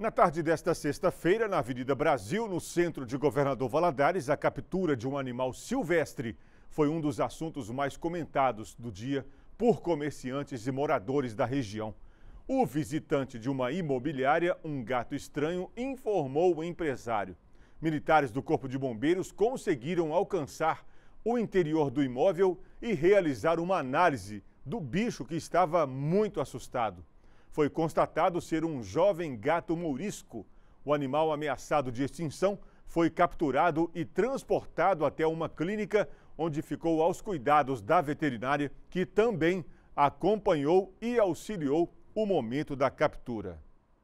Na tarde desta sexta-feira, na Avenida Brasil, no centro de Governador Valadares, a captura de um animal silvestre foi um dos assuntos mais comentados do dia por comerciantes e moradores da região. O visitante de uma imobiliária, um gato estranho, informou o empresário. Militares do Corpo de Bombeiros conseguiram alcançar o interior do imóvel e realizar uma análise do bicho que estava muito assustado foi constatado ser um jovem gato mourisco. O animal ameaçado de extinção foi capturado e transportado até uma clínica onde ficou aos cuidados da veterinária, que também acompanhou e auxiliou o momento da captura.